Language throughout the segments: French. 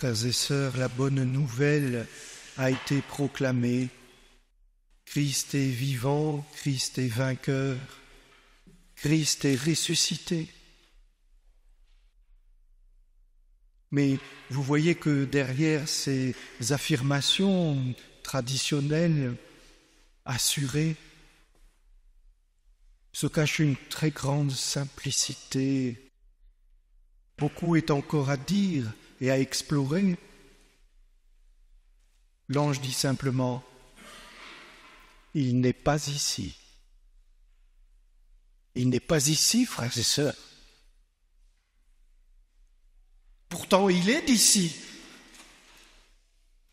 Frères et sœurs, la bonne nouvelle a été proclamée. Christ est vivant, Christ est vainqueur, Christ est ressuscité. Mais vous voyez que derrière ces affirmations traditionnelles, assurées, se cache une très grande simplicité. Beaucoup est encore à dire et à explorer. L'ange dit simplement, il n'est pas ici. Il n'est pas ici, frères et sœurs. Pourtant, il est d'ici.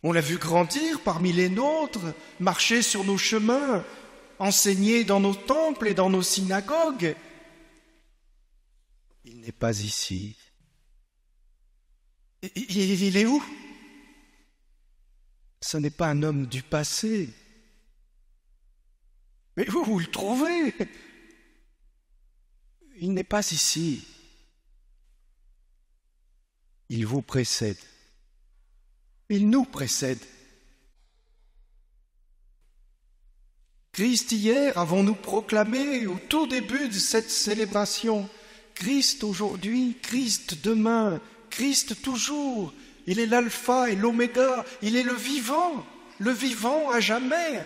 On l'a vu grandir parmi les nôtres, marcher sur nos chemins, enseigner dans nos temples et dans nos synagogues. Il n'est pas ici. Il est où Ce n'est pas un homme du passé. Mais vous, vous le trouvez Il n'est pas ici. Il vous précède. Il nous précède. Christ hier, avons-nous proclamé au tout début de cette célébration Christ aujourd'hui, Christ demain, Christ toujours, il est l'alpha et l'oméga, il est le vivant, le vivant à jamais.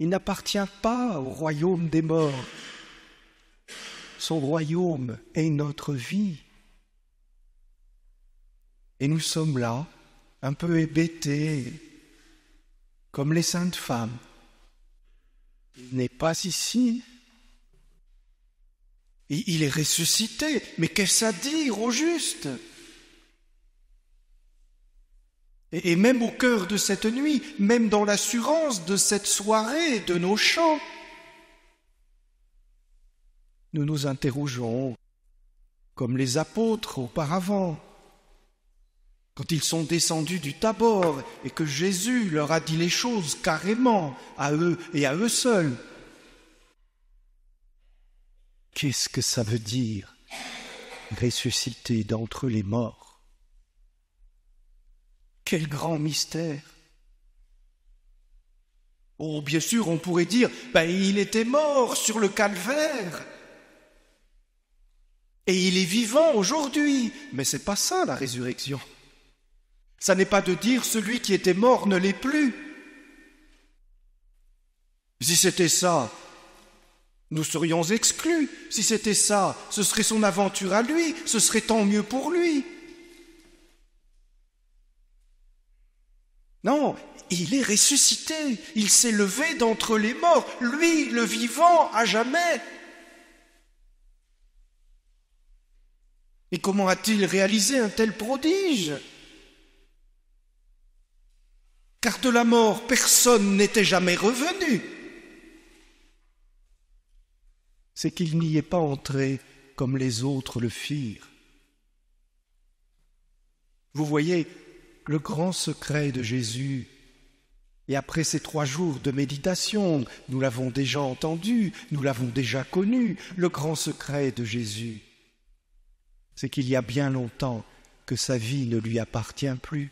Il n'appartient pas au royaume des morts. Son royaume est notre vie. Et nous sommes là, un peu hébétés, comme les saintes femmes. Il n'est pas ici, il est ressuscité, mais qu'est-ce à dire au juste et même au cœur de cette nuit, même dans l'assurance de cette soirée, de nos chants, nous nous interrogeons, comme les apôtres auparavant, quand ils sont descendus du tabor et que Jésus leur a dit les choses carrément, à eux et à eux seuls, Qu'est-ce que ça veut dire ressusciter d'entre les morts Quel grand mystère Oh, bien sûr, on pourrait dire, ben, il était mort sur le calvaire. Et il est vivant aujourd'hui. Mais c'est pas ça la résurrection. Ça n'est pas de dire celui qui était mort ne l'est plus. Si c'était ça, nous serions exclus si c'était ça. Ce serait son aventure à lui, ce serait tant mieux pour lui. Non, il est ressuscité, il s'est levé d'entre les morts, lui, le vivant, à jamais. Et comment a-t-il réalisé un tel prodige Car de la mort, personne n'était jamais revenu c'est qu'il n'y est pas entré comme les autres le firent. Vous voyez, le grand secret de Jésus, et après ces trois jours de méditation, nous l'avons déjà entendu, nous l'avons déjà connu, le grand secret de Jésus, c'est qu'il y a bien longtemps que sa vie ne lui appartient plus.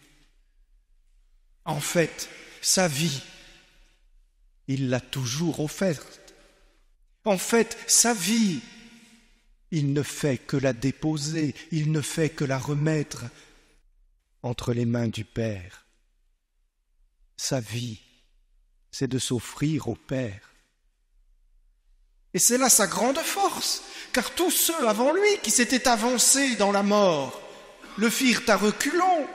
En fait, sa vie, il l'a toujours offerte. En fait, sa vie, il ne fait que la déposer, il ne fait que la remettre entre les mains du Père. Sa vie, c'est de s'offrir au Père. Et c'est là sa grande force, car tous ceux avant lui qui s'étaient avancés dans la mort le firent à reculons,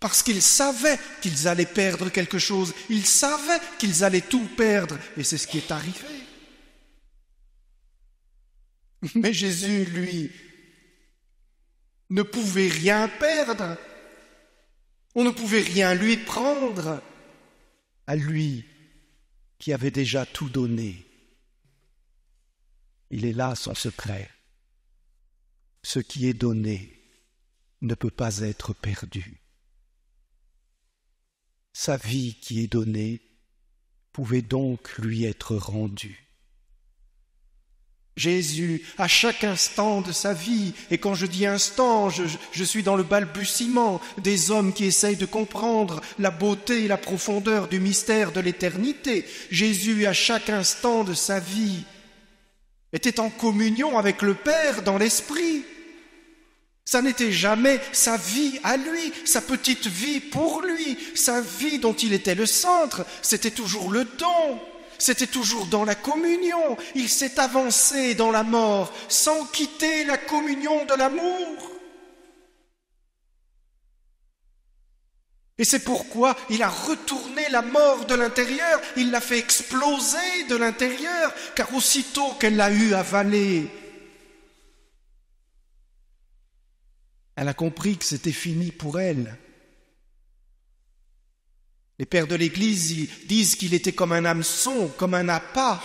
parce qu'ils savaient qu'ils allaient perdre quelque chose, ils savaient qu'ils allaient tout perdre, et c'est ce qui est arrivé. Mais Jésus, lui, ne pouvait rien perdre. On ne pouvait rien lui prendre à lui qui avait déjà tout donné. Il est là son secret. Ce qui est donné ne peut pas être perdu sa vie qui est donnée pouvait donc lui être rendue. Jésus, à chaque instant de sa vie, et quand je dis instant, je, suis dans le balbutiement des hommes qui essayent de comprendre la beauté et la profondeur du mystère de l'éternité, Jésus, à chaque instant de sa vie, était en communion avec le Père dans l'Esprit. Ça n'était jamais sa vie à lui, sa petite vie pour lui, sa vie dont il était le centre, c'était toujours le don, c'était toujours dans la communion, il s'est avancé dans la mort sans quitter la communion de l'amour. Et c'est pourquoi il a retourné la mort de l'intérieur, il l'a fait exploser de l'intérieur, car aussitôt qu'elle l'a eu avalée, Elle a compris que c'était fini pour elle. Les pères de l'Église disent qu'il était comme un hameçon, comme un appât,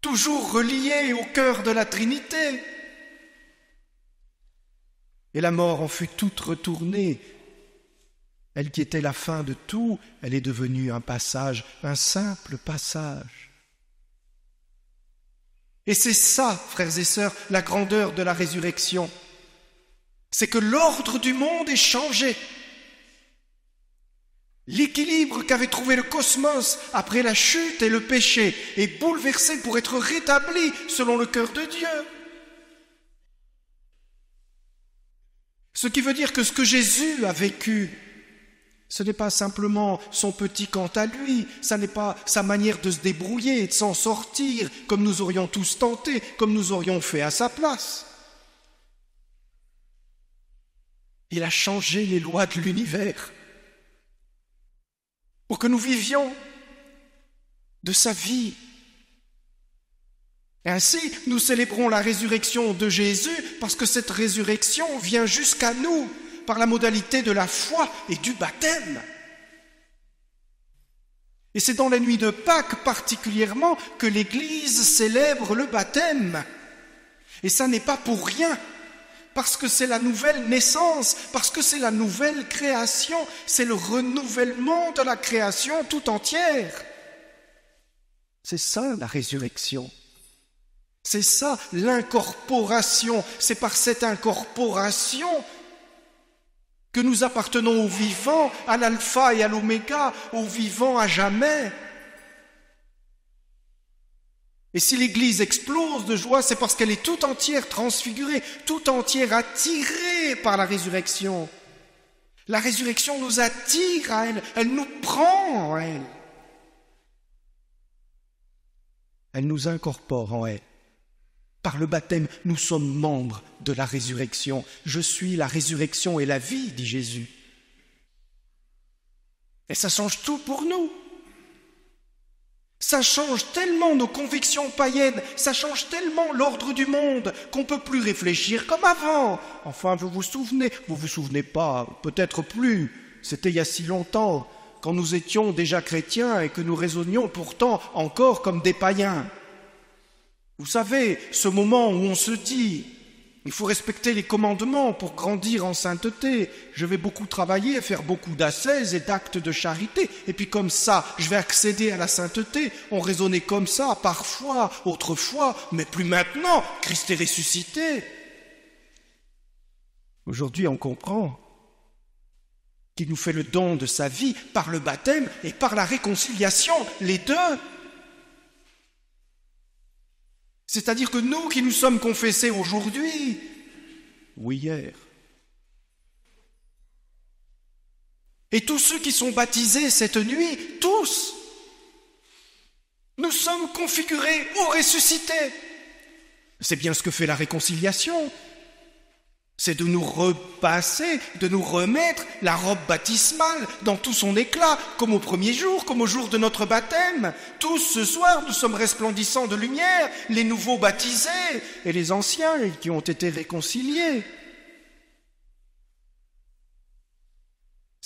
toujours relié au cœur de la Trinité. Et la mort en fut toute retournée. Elle qui était la fin de tout, elle est devenue un passage, un simple passage. Et c'est ça, frères et sœurs, la grandeur de la résurrection c'est que l'ordre du monde est changé. L'équilibre qu'avait trouvé le cosmos après la chute et le péché est bouleversé pour être rétabli selon le cœur de Dieu. Ce qui veut dire que ce que Jésus a vécu, ce n'est pas simplement son petit quant à lui, ça n'est pas sa manière de se débrouiller et de s'en sortir comme nous aurions tous tenté, comme nous aurions fait à sa place. Il a changé les lois de l'univers pour que nous vivions de sa vie. ainsi, nous célébrons la résurrection de Jésus parce que cette résurrection vient jusqu'à nous par la modalité de la foi et du baptême. Et c'est dans la nuit de Pâques particulièrement que l'Église célèbre le baptême. Et ça n'est pas pour rien parce que c'est la nouvelle naissance, parce que c'est la nouvelle création, c'est le renouvellement de la création tout entière. C'est ça la résurrection. C'est ça l'incorporation. C'est par cette incorporation que nous appartenons au vivant, à l'alpha et à l'oméga, au vivant à jamais. Et si l'Église explose de joie, c'est parce qu'elle est tout entière transfigurée, tout entière attirée par la résurrection. La résurrection nous attire à elle, elle nous prend en elle. Elle nous incorpore en elle. Par le baptême, nous sommes membres de la résurrection. Je suis la résurrection et la vie, dit Jésus. Et ça change tout pour nous. Ça change tellement nos convictions païennes, ça change tellement l'ordre du monde qu'on peut plus réfléchir comme avant. Enfin, vous vous souvenez, vous vous souvenez pas, peut-être plus. C'était il y a si longtemps, quand nous étions déjà chrétiens et que nous raisonnions pourtant encore comme des païens. Vous savez, ce moment où on se dit il faut respecter les commandements pour grandir en sainteté. Je vais beaucoup travailler, faire beaucoup d'assises et d'actes de charité. Et puis comme ça, je vais accéder à la sainteté. On raisonnait comme ça, parfois, autrefois, mais plus maintenant. Christ est ressuscité. Aujourd'hui, on comprend qu'il nous fait le don de sa vie par le baptême et par la réconciliation, les deux. C'est-à-dire que nous qui nous sommes confessés aujourd'hui ou hier, et tous ceux qui sont baptisés cette nuit, tous, nous sommes configurés ou ressuscités. C'est bien ce que fait la réconciliation c'est de nous repasser, de nous remettre la robe baptismale dans tout son éclat, comme au premier jour, comme au jour de notre baptême. Tous ce soir, nous sommes resplendissants de lumière, les nouveaux baptisés et les anciens qui ont été réconciliés.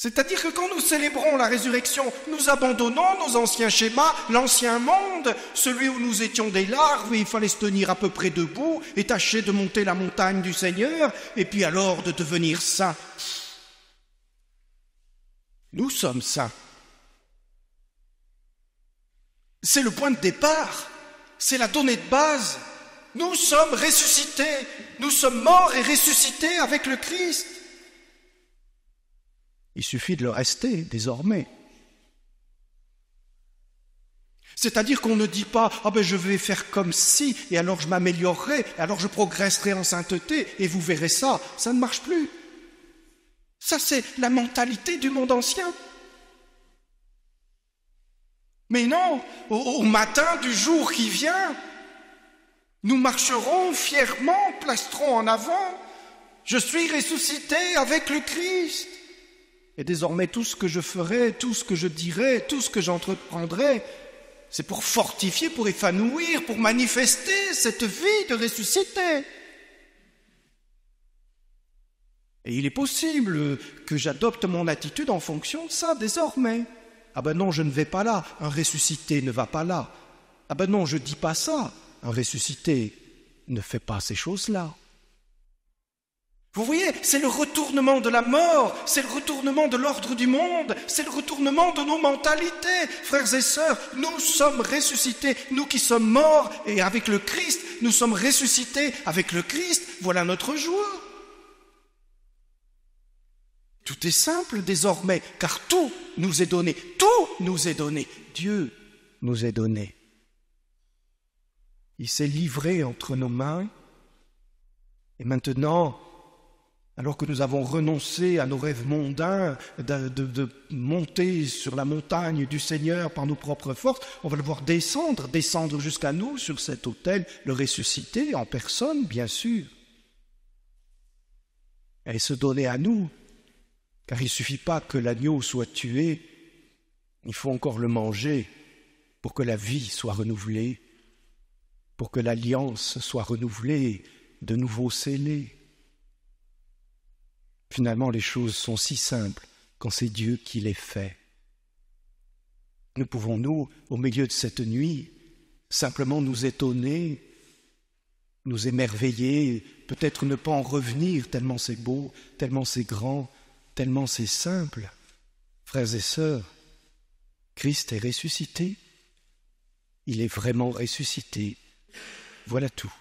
C'est-à-dire que quand nous célébrons la résurrection, nous abandonnons nos anciens schémas, l'ancien monde, celui où nous étions des larves et il fallait se tenir à peu près debout et tâcher de monter la montagne du Seigneur, et puis alors de devenir saints. Nous sommes saints. C'est le point de départ, c'est la donnée de base. Nous sommes ressuscités, nous sommes morts et ressuscités avec le Christ. Il suffit de le rester désormais. C'est-à-dire qu'on ne dit pas Ah ben je vais faire comme si, et alors je m'améliorerai, et alors je progresserai en sainteté, et vous verrez ça. Ça ne marche plus. Ça, c'est la mentalité du monde ancien. Mais non, au, matin du jour qui vient, nous marcherons fièrement, plastrons en avant. Je suis ressuscité avec le Christ. Et désormais, tout ce que je ferai, tout ce que je dirai, tout ce que j'entreprendrai, c'est pour fortifier, pour épanouir, pour manifester cette vie de ressuscité. Et il est possible que j'adopte mon attitude en fonction de ça désormais. Ah ben non, je ne vais pas là, un ressuscité ne va pas là. Ah ben non, je dis pas ça, un ressuscité ne fait pas ces choses-là. Vous voyez, c'est le retournement de la mort, c'est le retournement de l'ordre du monde, c'est le retournement de nos mentalités. Frères et sœurs, nous sommes ressuscités, nous qui sommes morts et avec le Christ, nous sommes ressuscités avec le Christ, voilà notre joie. Tout est simple désormais, car tout nous est donné, tout nous est donné, Dieu nous est donné. Il s'est livré entre nos mains, et maintenant, alors que nous avons renoncé à nos rêves mondains de, monter sur la montagne du Seigneur par nos propres forces, on va le voir descendre, descendre jusqu'à nous sur cet autel, le ressusciter en personne, bien sûr, et se donner à nous, car il ne suffit pas que l'agneau soit tué, il faut encore le manger pour que la vie soit renouvelée, pour que l'alliance soit renouvelée, de nouveau scellée. Finalement, les choses sont si simples quand c'est Dieu qui les fait. Ne pouvons-nous, au milieu de cette nuit, simplement nous étonner, nous émerveiller, peut-être ne pas en revenir, tellement c'est beau, tellement c'est grand, tellement c'est simple Frères et sœurs, Christ est ressuscité, il est vraiment ressuscité, voilà tout.